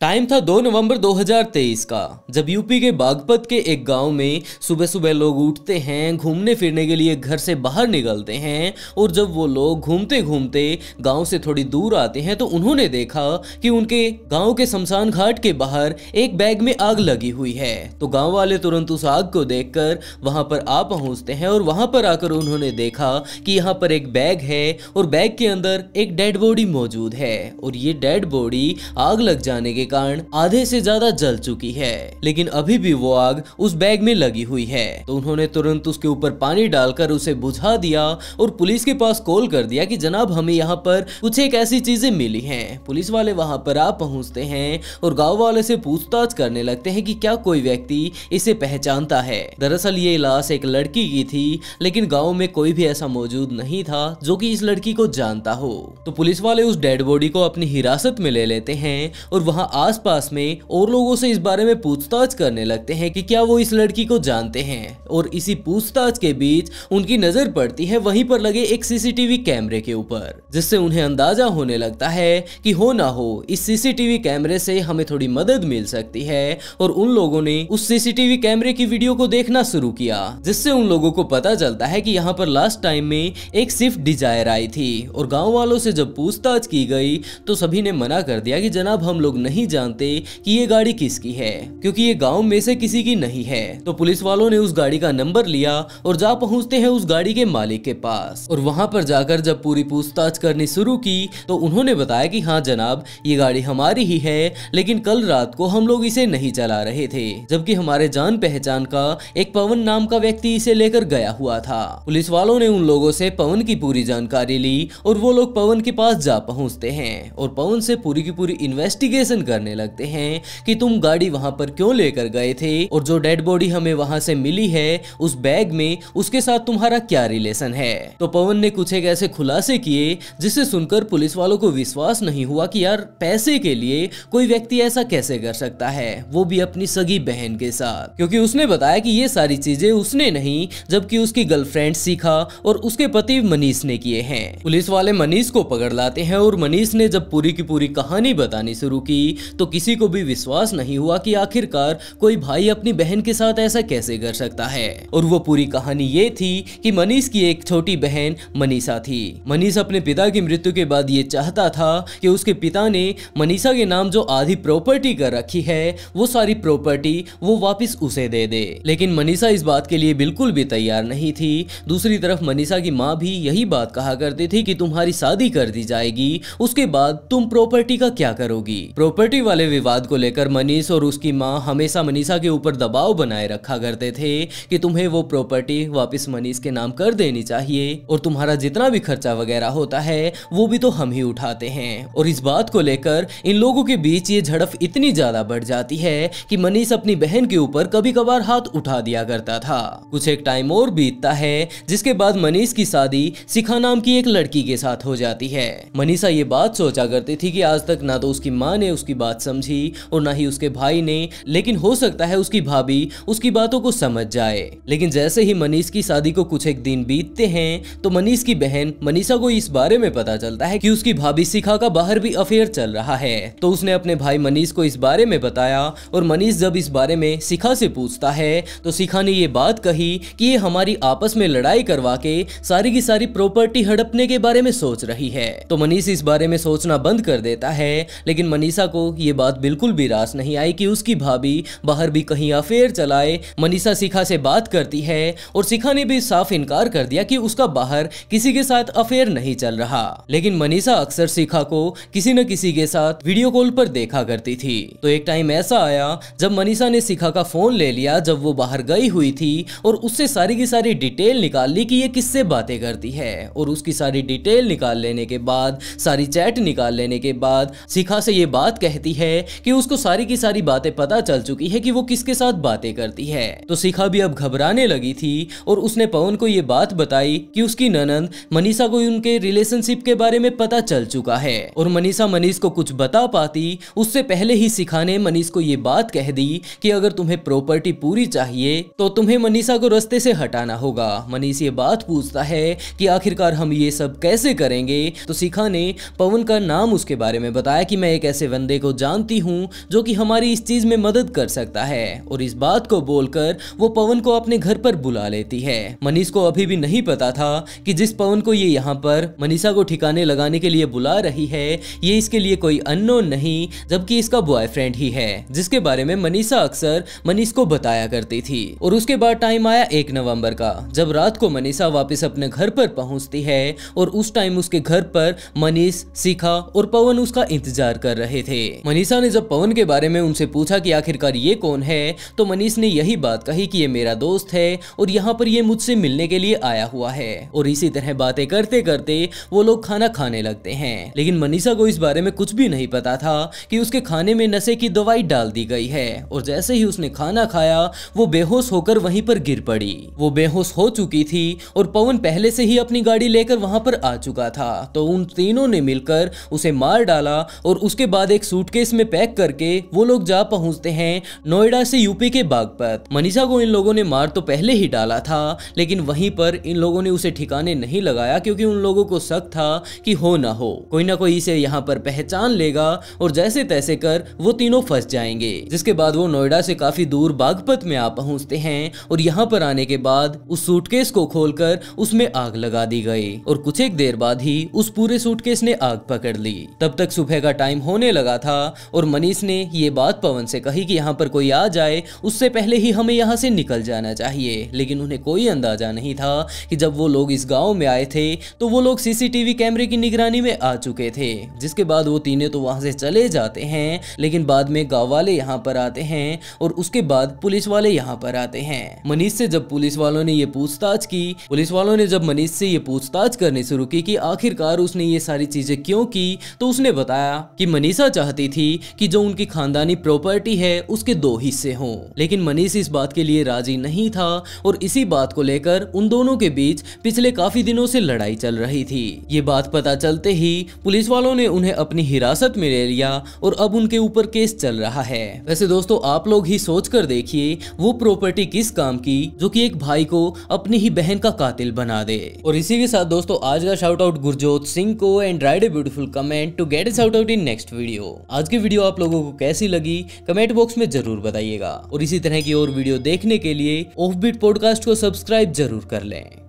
time था 2 नवंबर 2023 का जब यूपी के बागपत के एक गांव में सुबह सुबह लोग उठते हैं घूमने फिरने के लिए घर से बाहर निकलते हैं और जब वो लोग घूमते घूमते गांव से थोड़ी दूर आते हैं तो उन्होंने देखा कि उनके गांव के शमशान घाट के बाहर एक बैग में आग लगी हुई है तो गांव वाले तुरंत उस आग को देख कर वहां पर आ पहुँचते हैं और वहां पर आकर उन्होंने देखा कि यहाँ पर एक बैग है और बैग के अंदर एक डेड बॉडी मौजूद है और ये डेड बॉडी आग लग जाने के कारण आधे से ज्यादा जल चुकी है लेकिन अभी भी वो आग उस बैग में लगी हुई है तो उन्होंने तुरंत उसके ऊपर पानी डालकर उसे बुझा दिया और पुलिस के पास कॉल कर दिया कि जनाब हमें यहाँ पर कुछ एक ऐसी चीजें मिली हैं पुलिस वाले वहाँ पर आ पहुँचते हैं और गाँव वाले से पूछताछ करने लगते है की क्या कोई व्यक्ति इसे पहचानता है दरअसल ये लाश एक लड़की की थी लेकिन गाँव में कोई भी ऐसा मौजूद नहीं था जो की इस लड़की को जानता हो तो पुलिस वाले उस डेड बॉडी को अपनी हिरासत में ले लेते हैं और वहाँ आसपास में और लोगों से इस बारे में पूछताछ करने लगते हैं कि क्या वो इस लड़की को जानते हैं और इसी पूछताछ के बीच उनकी नजर पड़ती है वहीं पर लगे एक सीसीटीवी कैमरे के ऊपर जिससे उन्हें अंदाजा होने लगता है कि हो ना हो इस सीसीटीवी कैमरे से हमें थोड़ी मदद मिल सकती है और उन लोगों ने उस सीसीटीवी कैमरे की वीडियो को देखना शुरू किया जिससे उन लोगों को पता चलता है कि यहाँ पर लास्ट टाइम में एक सिर्फ डिजायर आई थी और गाँव वालों से जब पूछताछ की गई तो सभी ने मना कर दिया कि जनाब हम लोग नहीं नहीं जानते कि ये गाड़ी किसकी है क्योंकि ये गांव में से किसी की नहीं है तो पुलिस वालों ने उस गाड़ी का नंबर लिया और जा पहुंचते हैं उस गाड़ी के मालिक के पास और वहां पर जाकर जब पूरी पूछताछ करनी शुरू की तो उन्होंने बताया कि हाँ जनाब ये गाड़ी हमारी ही है लेकिन कल रात को हम लोग इसे नहीं चला रहे थे जबकि हमारे जान पहचान का एक पवन नाम का व्यक्ति इसे लेकर गया हुआ था पुलिस वालों ने उन लोगों से पवन की पूरी जानकारी ली और वो लोग पवन के पास जा पहुंचते हैं और पवन से पूरी की पूरी इन्वेस्टिगेशन कर करने लगते हैं कि तुम गाड़ी वहां पर क्यों लेकर गए थे और जो डेड बॉडी हमें वहां से मिली है उस बैग में उसके साथ तुम्हारा क्या रिलेशन है तो पवन ने कुछ एक ऐसे खुलासे किए जिसे सुनकर पुलिस वालों को विश्वास नहीं हुआ कि यार पैसे के लिए कोई व्यक्ति ऐसा कैसे कर सकता है वो भी अपनी सगी बहन के साथ क्योंकि उसने बताया कि ये सारी चीजें उसने नहीं जबकि उसकी गर्लफ्रेंड सीखा और उसके पति मनीष ने किए हैं पुलिस वाले मनीष को पकड़ लाते हैं और मनीष ने जब पूरी की पूरी कहानी बतानी शुरू की तो किसी को भी विश्वास नहीं हुआ कि आखिरकार कोई भाई अपनी बहन के साथ ऐसा कैसे कर सकता है और वो पूरी कहानी ये थी कि मनीष की एक छोटी बहन मनीषा थी मनीष अपने पिता की मृत्यु के बाद ये चाहता था कि उसके पिता ने मनीषा के नाम जो आधी प्रॉपर्टी कर रखी है वो सारी प्रॉपर्टी वो वापिस उसे दे दे लेकिन मनीषा इस बात के लिए बिल्कुल भी तैयार नहीं थी दूसरी तरफ मनीषा की माँ भी यही बात कहा करती थी कि तुम्हारी शादी कर दी जाएगी उसके बाद तुम प्रॉपर्टी का क्या करोगी प्रॉपर्टी स्कूटी वाले विवाद को लेकर मनीष और उसकी माँ हमेशा मनीषा के ऊपर दबाव बनाए रखा करते थे कि तुम्हें वो प्रॉपर्टी वापस मनीष के नाम कर देनी चाहिए और तुम्हारा जितना भी खर्चा वगैरह होता है वो भी तो हम ही उठाते हैं और इस बात को लेकर इन लोगों के बीच ये झड़प इतनी ज्यादा बढ़ जाती है कि मनीष अपनी बहन के ऊपर कभी कभार हाथ उठा दिया करता था कुछ एक टाइम और बीतता है जिसके बाद मनीष की शादी शिखा नाम की एक लड़की के साथ हो जाती है मनीषा ये बात सोचा करती थी कि आज तक ना तो उसकी माँ ने उसकी बात समझी और ना ही उसके भाई ने लेकिन हो सकता है उसकी भाभी उसकी बातों को समझ जाए लेकिन जैसे ही मनीष की शादी को कुछ एक दिन बीतते हैं तो मनीष की बहन मनीषा को इस बारे में पता चलता है कि उसकी भाभी शिखा का बाहर भी अफेयर चल रहा है तो उसने अपने भाई मनीष को इस बारे में बताया और मनीष जब इस बारे में शिखा से पूछता है तो शिखा ने ये बात कही कि ये हमारी आपस में लड़ाई करवा के सारी की सारी प्रॉपर्टी हड़पने के बारे में सोच रही है तो मनीष इस बारे में सोचना बंद कर देता है लेकिन मनीषा को ये बात बिल्कुल भी रास नहीं आई कि उसकी भाभी बाहर भी कहीं अफेयर चलाए मनीषा शिखा से बात करती है और शिखा ने भी साफ इनकार कर दिया कि उसका बाहर किसी के साथ अफेयर नहीं चल रहा लेकिन मनीषा अक्सर शिखा को किसी न किसी के साथ वीडियो कॉल पर देखा करती थी तो एक टाइम ऐसा आया जब मनीषा ने शिखा का फोन ले लिया जब वो बाहर गई हुई थी और उससे सारी की सारी डिटेल निकाल ली कि ये किससे बातें करती है और उसकी सारी डिटेल निकाल लेने के बाद सारी चैट निकाल लेने के बाद शिखा से ये बात कह कहती है कि उसको सारी की सारी बातें पता चल चुकी है कि वो किसके साथ बातें करती है तो शिखा भी अब घबराने लगी थी और उसने पवन को ये बात बताई कि उसकी ननंद मनीषा को उनके रिलेशनशिप के बारे में पता चल चुका है और मनीषा मनीष को कुछ बता पाती उससे पहले ही शिखा ने मनीष को ये बात कह दी कि अगर तुम्हें प्रॉपर्टी पूरी चाहिए तो तुम्हें मनीषा को रस्ते से हटाना होगा मनीष ये बात पूछता है कि आखिरकार हम ये सब कैसे करेंगे तो शिखा ने पवन का नाम उसके बारे में बताया कि मैं एक ऐसे बंदे को को जानती हूँ जो कि हमारी इस चीज़ में मदद कर सकता है और इस बात को बोलकर वो पवन को अपने घर पर बुला लेती है मनीष को अभी भी नहीं पता था कि जिस पवन को ये यहाँ पर मनीषा को ठिकाने लगाने के लिए बुला रही है ये इसके लिए कोई अननोन नहीं जबकि इसका बॉयफ्रेंड ही है जिसके बारे में मनीषा अक्सर मनीष को बताया करती थी और उसके बाद टाइम आया एक नवम्बर का जब रात को मनीषा वापिस अपने घर पर पहुंचती है और उस टाइम उसके घर पर मनीष शिखा और पवन उसका इंतजार कर रहे थे मनीषा ने जब पवन के बारे में उनसे पूछा कि आखिरकार ये कौन है तो मनीष ने यही बात कही कि ये मेरा दोस्त है और यहाँ पर ये मुझसे मिलने के लिए आया हुआ है और इसी तरह बातें करते करते वो लोग खाना खाने लगते हैं लेकिन मनीषा को इस बारे में कुछ भी नहीं पता था कि उसके खाने में नशे की दवाई डाल दी गई है और जैसे ही उसने खाना खाया वो बेहोश होकर वहीं पर गिर पड़ी वो बेहोश हो चुकी थी और पवन पहले से ही अपनी गाड़ी लेकर वहां पर आ चुका था तो उन तीनों ने मिलकर उसे मार डाला और उसके बाद एक सूट सूटकेस में पैक करके वो लोग जा पहुंचते हैं नोएडा से यूपी के बागपत मनीषा को इन लोगों ने मार तो पहले ही डाला था लेकिन वहीं पर इन लोगों ने उसे ठिकाने नहीं लगाया क्योंकि उन लोगों को शक था कि हो ना हो कोई ना कोई इसे यहाँ पर पहचान लेगा और जैसे तैसे कर वो तीनों फंस जाएंगे जिसके बाद वो नोएडा से काफी दूर बागपत में आ पहुंचते हैं और यहाँ पर आने के बाद उस सूटकेस को खोलकर उसमें आग लगा दी गई और कुछ एक देर बाद ही उस पूरे सूटकेस ने आग पकड़ ली तब तक सुबह का टाइम होने लगा था था और मनीष ने ये बात पवन से कही कि यहाँ पर कोई आ जाए उससे पहले ही हमें यहाँ से निकल जाना चाहिए लेकिन उन्हें कोई अंदाजा नहीं था कि जब वो लोग इस गाँव में आए थे तो वो लोग सीसीटीवी कैमरे की निगरानी में आ चुके थे जिसके बाद वो तीनों तो वहां से चले जाते हैं लेकिन बाद में गाँव वाले यहाँ पर आते हैं और उसके बाद पुलिस वाले यहाँ पर आते हैं मनीष से जब पुलिस वालों ने ये पूछताछ की पुलिस वालों ने जब मनीष से ये पूछताछ करनी शुरू की कि आखिरकार उसने ये सारी चीजें क्यों की तो उसने बताया कि मनीषा चाहती चाहती थी कि जो उनकी खानदानी प्रॉपर्टी है उसके दो हिस्से हों लेकिन मनीष इस बात के लिए राजी नहीं था और इसी बात को लेकर उन दोनों के बीच पिछले काफी दिनों से लड़ाई चल रही थी ये बात पता चलते ही पुलिस वालों ने उन्हें अपनी हिरासत में ले लिया और अब उनके ऊपर केस चल रहा है वैसे दोस्तों आप लोग ही सोच कर देखिए वो प्रॉपर्टी किस काम की जो कि एक भाई को अपनी ही बहन का कातिल बना दे और इसी के साथ दोस्तों आज का शाउट आउट गुरजोत सिंह को and ride beautiful comment to get this out out in next video आज की वीडियो आप लोगों को कैसी लगी कमेंट बॉक्स में जरूर बताइएगा और इसी तरह की और वीडियो देखने के लिए ऑफ बीट पॉडकास्ट को सब्सक्राइब जरूर कर लें